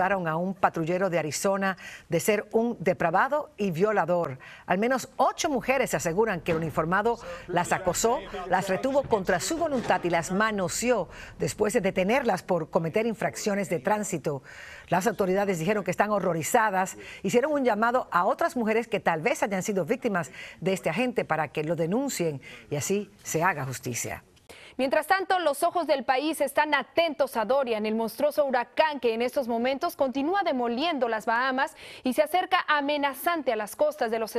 a un patrullero de Arizona de ser un depravado y violador. Al menos ocho mujeres aseguran que el uniformado las acosó, las retuvo contra su voluntad y las manoseó después de detenerlas por cometer infracciones de tránsito. Las autoridades dijeron que están horrorizadas, hicieron un llamado a otras mujeres que tal vez hayan sido víctimas de este agente para que lo denuncien y así se haga justicia. Mientras tanto, los ojos del país están atentos a Dorian, el monstruoso huracán que en estos momentos continúa demoliendo las Bahamas y se acerca amenazante a las costas de los